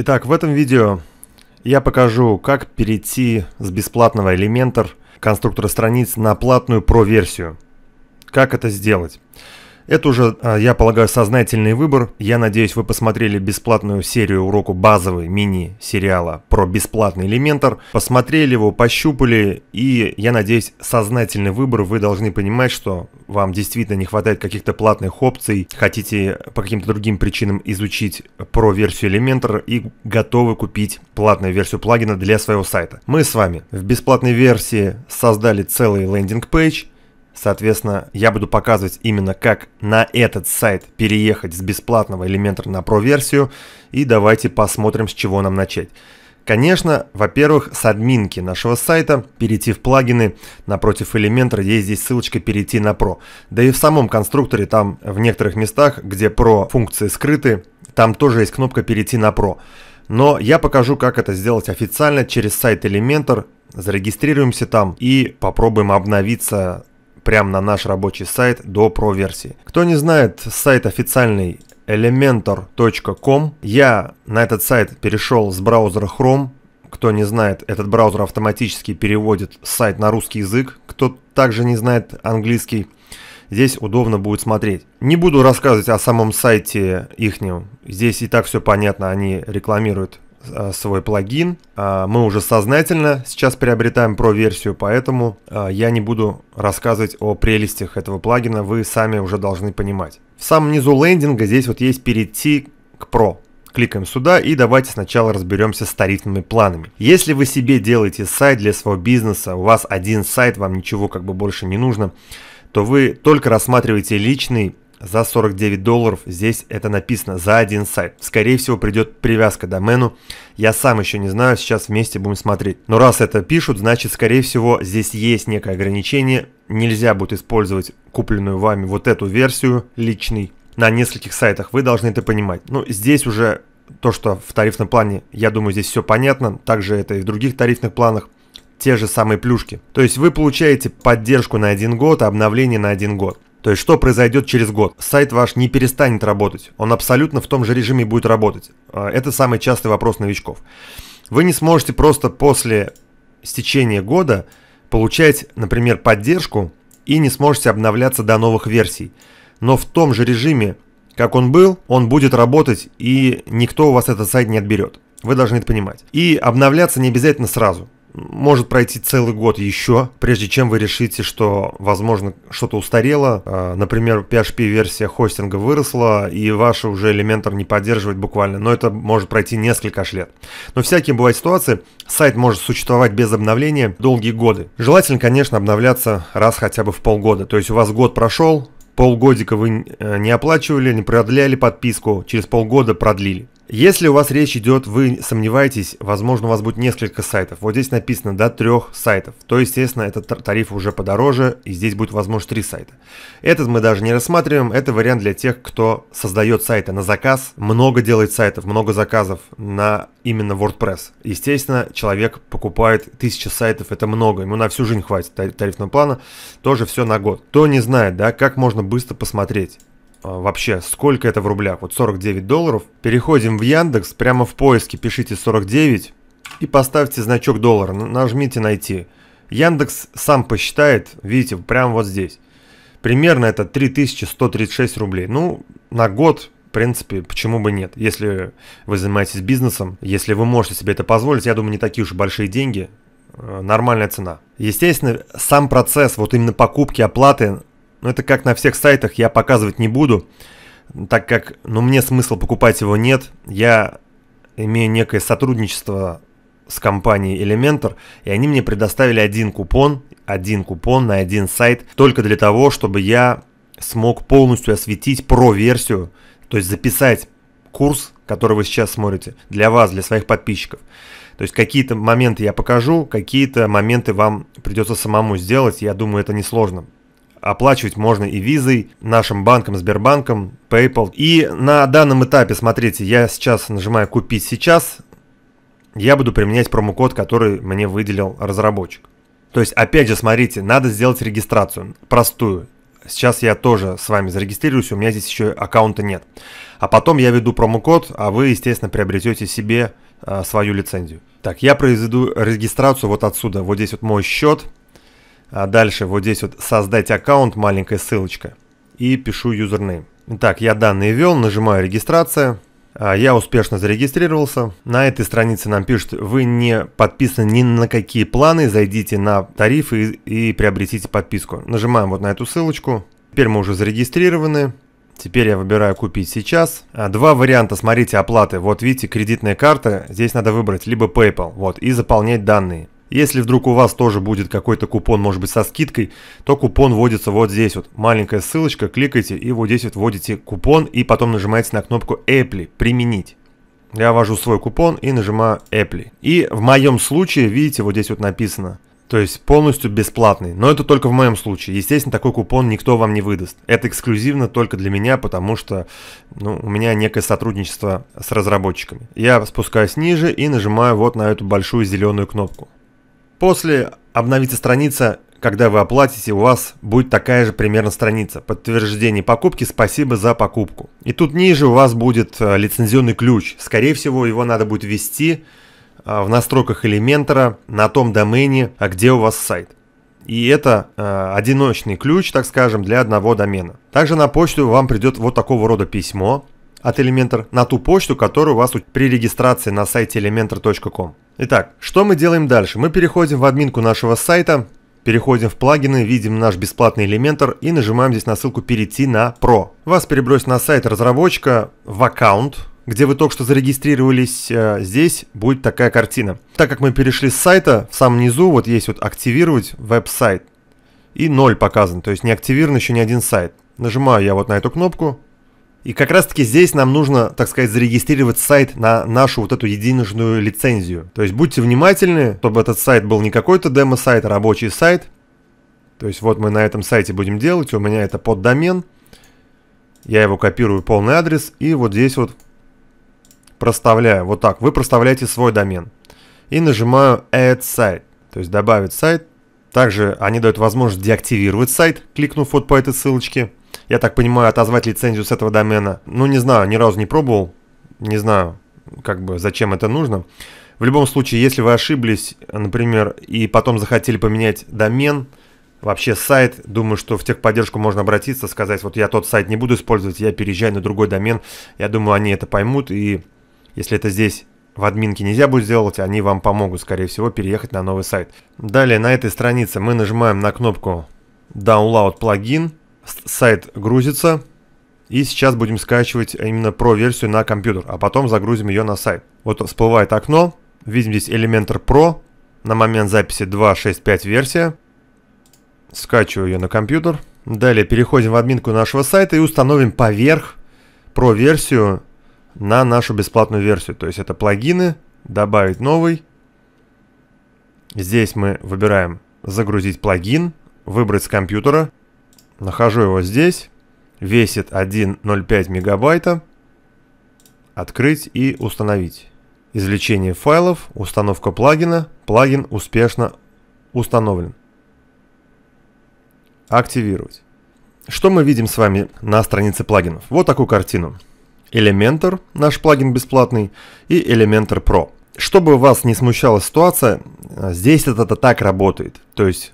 Итак, в этом видео я покажу, как перейти с бесплатного Elementor конструктора страниц на платную Pro-версию. Как это сделать? Это уже, а, я полагаю, сознательный выбор. Я надеюсь, вы посмотрели бесплатную серию уроку базовой мини-сериала про бесплатный элементар. Посмотрели его, пощупали, и я надеюсь, сознательный выбор. Вы должны понимать, что вам действительно не хватает каких-то платных опций, хотите по каким-то другим причинам изучить про версию Elementor и готовы купить платную версию плагина для своего сайта. Мы с вами в бесплатной версии создали целый лендинг-пейдж, Соответственно, я буду показывать именно как на этот сайт переехать с бесплатного Elementor на Pro-версию. И давайте посмотрим, с чего нам начать. Конечно, во-первых, с админки нашего сайта перейти в плагины. Напротив Elementor есть здесь ссылочка «Перейти на Pro». Да и в самом конструкторе там в некоторых местах, где Pro функции скрыты, там тоже есть кнопка «Перейти на Pro». Но я покажу, как это сделать официально через сайт Elementor. Зарегистрируемся там и попробуем обновиться прямо на наш рабочий сайт до про-версии. Кто не знает, сайт официальный elementor.com. Я на этот сайт перешел с браузера Chrome. Кто не знает, этот браузер автоматически переводит сайт на русский язык. Кто также не знает английский, здесь удобно будет смотреть. Не буду рассказывать о самом сайте ихнем. Здесь и так все понятно, они рекламируют а, свой плагин. А, мы уже сознательно сейчас приобретаем Pro-версию, поэтому а, я не буду рассказывать о прелестях этого плагина, вы сами уже должны понимать. В самом низу лендинга здесь вот есть перейти к Pro. Кликаем сюда и давайте сначала разберемся с тарифными планами. Если вы себе делаете сайт для своего бизнеса, у вас один сайт, вам ничего как бы больше не нужно, то вы только рассматриваете личный за 49 долларов. Здесь это написано за один сайт. Скорее всего придет привязка к домену. Я сам еще не знаю, сейчас вместе будем смотреть. Но раз это пишут, значит скорее всего здесь есть некое ограничение. Нельзя будет использовать купленную вами вот эту версию личный на нескольких сайтах. Вы должны это понимать. Ну здесь уже то, что в тарифном плане, я думаю, здесь все понятно. Также это и в других тарифных планах те же самые плюшки. То есть вы получаете поддержку на один год, обновление на один год. То есть что произойдет через год? Сайт ваш не перестанет работать, он абсолютно в том же режиме будет работать. А, это самый частый вопрос новичков. Вы не сможете просто после стечения года получать, например, поддержку и не сможете обновляться до новых версий. Но в том же режиме, как он был, он будет работать и никто у вас этот сайт не отберет. Вы должны это понимать. И обновляться не обязательно сразу может пройти целый год еще, прежде чем вы решите, что, возможно, что-то устарело. А, например, PHP-версия хостинга выросла, и ваша уже Elementor не поддерживает буквально. Но это может пройти несколько аж лет. Но всякие бывают ситуации. Сайт может существовать без обновления долгие годы. Желательно, конечно, обновляться раз хотя бы в полгода. То есть у вас год прошел, полгодика вы э, не оплачивали, не продляли подписку, через полгода продлили. Если у вас речь идет, вы сомневаетесь, возможно, у вас будет несколько сайтов. Вот здесь написано до трех сайтов. То, естественно, этот тариф уже подороже, и здесь будет, возможно, три сайта. Этот мы даже не рассматриваем. Это вариант для тех, кто создает сайты на заказ, много делает сайтов, много заказов на именно WordPress. Естественно, человек покупает тысячи сайтов, это много, ему на всю жизнь хватит тарифного плана, тоже все на год. Кто не знает, да, как можно быстро посмотреть, а, вообще, сколько это в рублях? Вот 49 долларов. Переходим в Яндекс, прямо в поиске пишите 49 и поставьте значок доллара, нажмите «Найти». Яндекс сам посчитает, видите, прямо вот здесь. Примерно это 3136 рублей. Ну, на год, в принципе, почему бы нет. Если вы занимаетесь бизнесом, если вы можете себе это позволить, я думаю, не такие уж большие деньги, а, нормальная цена. Естественно, сам процесс вот именно покупки, оплаты но ну, это как на всех сайтах, я показывать не буду, так как, ну, мне смысла покупать его нет. Я имею некое сотрудничество с компанией Elementor, и они мне предоставили один купон, один купон на один сайт, только для того, чтобы я смог полностью осветить про-версию, то есть записать курс, который вы сейчас смотрите, для вас, для своих подписчиков. То есть какие-то моменты я покажу, какие-то моменты вам придется самому сделать, я думаю, это несложно. Оплачивать можно и визой, нашим банком, Сбербанком, PayPal. И на данном этапе, смотрите, я сейчас нажимаю «Купить сейчас». Я буду применять промокод, который мне выделил разработчик. То есть, опять же, смотрите, надо сделать регистрацию простую. Сейчас я тоже с вами зарегистрируюсь, у меня здесь еще аккаунта нет. А потом я введу промокод, а вы, естественно, приобретете себе э, свою лицензию. Так, я произведу регистрацию вот отсюда. Вот здесь вот мой счет. А дальше вот здесь вот создать аккаунт, маленькая ссылочка. И пишу юзернейм. Итак, я данные ввел, нажимаю регистрация. А, я успешно зарегистрировался. На этой странице нам пишут, вы не подписаны ни на какие планы, зайдите на тарифы и, и приобретите подписку. Нажимаем вот на эту ссылочку. Теперь мы уже зарегистрированы. Теперь я выбираю купить сейчас. А, два варианта, смотрите, оплаты. Вот видите, кредитная карта. Здесь надо выбрать либо PayPal, вот, и заполнять данные. Если вдруг у вас тоже будет какой-то купон, может быть, со скидкой, то купон вводится вот здесь вот. Маленькая ссылочка, кликайте и вот здесь вот вводите купон и потом нажимаете на кнопку Apple «Применить». Я ввожу свой купон и нажимаю Apple. И в моем случае, видите, вот здесь вот написано. То есть полностью бесплатный. Но это только в моем случае. Естественно, такой купон никто вам не выдаст. Это эксклюзивно только для меня, потому что ну, у меня некое сотрудничество с разработчиками. Я спускаюсь ниже и нажимаю вот на эту большую зеленую кнопку. После обновится страница когда вы оплатите, у вас будет такая же примерно страница. Подтверждение покупки, спасибо за покупку. И тут ниже у вас будет э, лицензионный ключ. Скорее всего, его надо будет ввести э, в настройках Elementor на том домене, а где у вас сайт. И это э, одиночный ключ, так скажем, для одного домена. Также на почту вам придет вот такого рода письмо от Elementor на ту почту, которую у вас при регистрации на сайте elementor.com. Итак, что мы делаем дальше? Мы переходим в админку нашего сайта, переходим в плагины, видим наш бесплатный элементр и нажимаем здесь на ссылку «Перейти на Pro». Вас перебросит на сайт разработчика в аккаунт, где вы только что зарегистрировались, э, здесь будет такая картина. Так как мы перешли с сайта, в самом низу вот есть вот «Активировать веб-сайт» и 0 показан, то есть не активирован еще ни один сайт. Нажимаю я вот на эту кнопку, и как раз-таки здесь нам нужно, так сказать, зарегистрировать сайт на нашу вот эту единожную лицензию. То есть будьте внимательны, чтобы этот сайт был не какой-то демо-сайт, а рабочий сайт. То есть вот мы на этом сайте будем делать, у меня это под домен. Я его копирую полный адрес и вот здесь вот проставляю. Вот так, вы проставляете свой домен. И нажимаю Add Site, то есть добавить сайт. Также они дают возможность деактивировать сайт, кликнув вот по этой ссылочке я так понимаю, отозвать лицензию с этого домена. Ну, не знаю, ни разу не пробовал, не знаю, как бы, зачем это нужно. В любом случае, если вы ошиблись, например, и потом захотели поменять домен, вообще сайт, думаю, что в техподдержку можно обратиться, сказать, вот я тот сайт не буду использовать, я переезжаю на другой домен. Я думаю, они это поймут, и если это здесь в админке нельзя будет сделать, они вам помогут, скорее всего, переехать на новый сайт. Далее на этой странице мы нажимаем на кнопку Download плагин сайт грузится. И сейчас будем скачивать именно про версию на компьютер, а потом загрузим ее на сайт. Вот всплывает окно, видим здесь Elementor Pro, на момент записи 2.6.5 версия. Скачиваю ее на компьютер. Далее переходим в админку нашего сайта и установим поверх про версию на нашу бесплатную версию. То есть это плагины, добавить новый. Здесь мы выбираем загрузить плагин, выбрать с компьютера. Нахожу его здесь. Весит 1.05 мегабайта. Открыть и установить. Извлечение файлов, установка плагина. Плагин успешно установлен. Активировать. Что мы видим с вами на странице плагинов? Вот такую картину. Elementor, наш плагин бесплатный, и Elementor Pro. Чтобы вас не смущала ситуация, здесь это так работает. То есть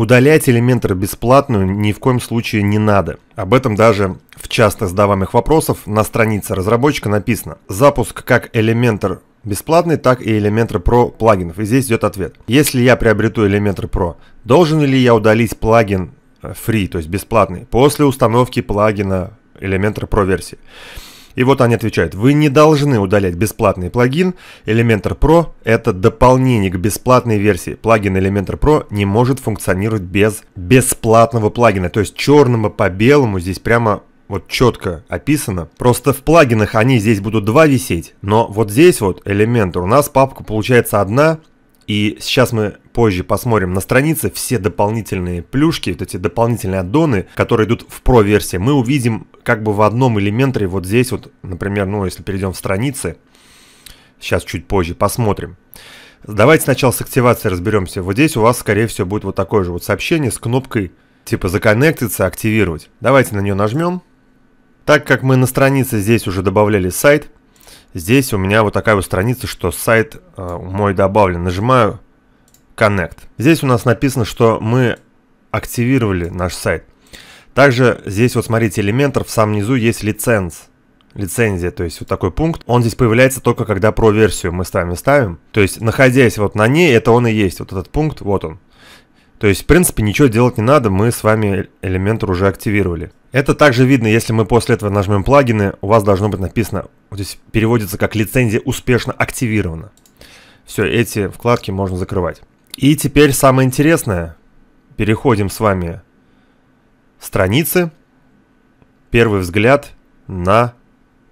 Удалять Elementor бесплатную ни в коем случае не надо. Об этом даже в часто задаваемых вопросах на странице разработчика написано. Запуск как Elementor бесплатный, так и Elementor Pro плагинов. И здесь идет ответ. Если я приобрету Elementor Pro, должен ли я удалить плагин э, free, то есть бесплатный, после установки плагина Elementor Pro версии? И вот они отвечают, вы не должны удалять бесплатный плагин. Elementor Pro – это дополнение к бесплатной версии. Плагин Elementor Pro не может функционировать без бесплатного плагина. То есть черному по белому здесь прямо вот четко описано. Просто в плагинах они здесь будут два висеть, но вот здесь вот Elementor у нас папка получается одна, и сейчас мы позже посмотрим на странице все дополнительные плюшки, вот эти дополнительные аддоны, которые идут в Pro версии. Мы увидим как бы в одном элементре вот здесь вот, например, ну если перейдем в страницы, сейчас чуть позже посмотрим. Давайте сначала с активацией разберемся. Вот здесь у вас, скорее всего, будет вот такое же вот сообщение с кнопкой типа «Законнектиться», «Активировать». Давайте на нее нажмем. Так как мы на странице здесь уже добавляли сайт, Здесь у меня вот такая вот страница, что сайт э, мой добавлен. Нажимаю Connect. Здесь у нас написано, что мы активировали наш сайт. Также здесь вот смотрите, Elementor в самом низу есть лиценз. Лицензия, то есть вот такой пункт. Он здесь появляется только когда про версию мы с вами ставим. То есть находясь вот на ней, это он и есть. Вот этот пункт, вот он. То есть, в принципе, ничего делать не надо, мы с вами элемент уже активировали. Это также видно, если мы после этого нажмем плагины, у вас должно быть написано, вот здесь переводится как лицензия успешно активирована. Все, эти вкладки можно закрывать. И теперь самое интересное. Переходим с вами страницы. Первый взгляд на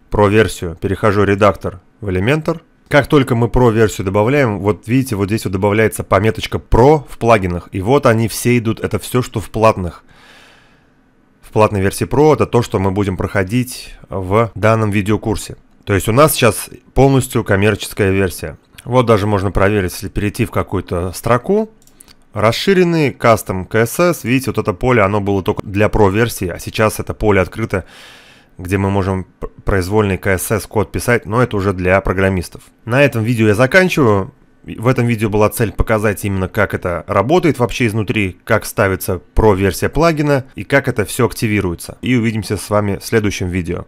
про версию Перехожу редактор в Elementor. Как только мы про версию добавляем, вот видите, вот здесь вот добавляется пометочка про в плагинах. И вот они все идут, это все, что в платных. В платной версии про, это то, что мы будем проходить в данном видеокурсе. То есть у нас сейчас полностью коммерческая версия. Вот даже можно проверить, если перейти в какую-то строку. Расширенный кастом CSS. Видите, вот это поле, оно было только для про версии, а сейчас это поле открыто где мы можем произвольный CSS-код писать, но это уже для программистов. На этом видео я заканчиваю. В этом видео была цель показать именно, как это работает вообще изнутри, как ставится про-версия плагина и как это все активируется. И увидимся с вами в следующем видео.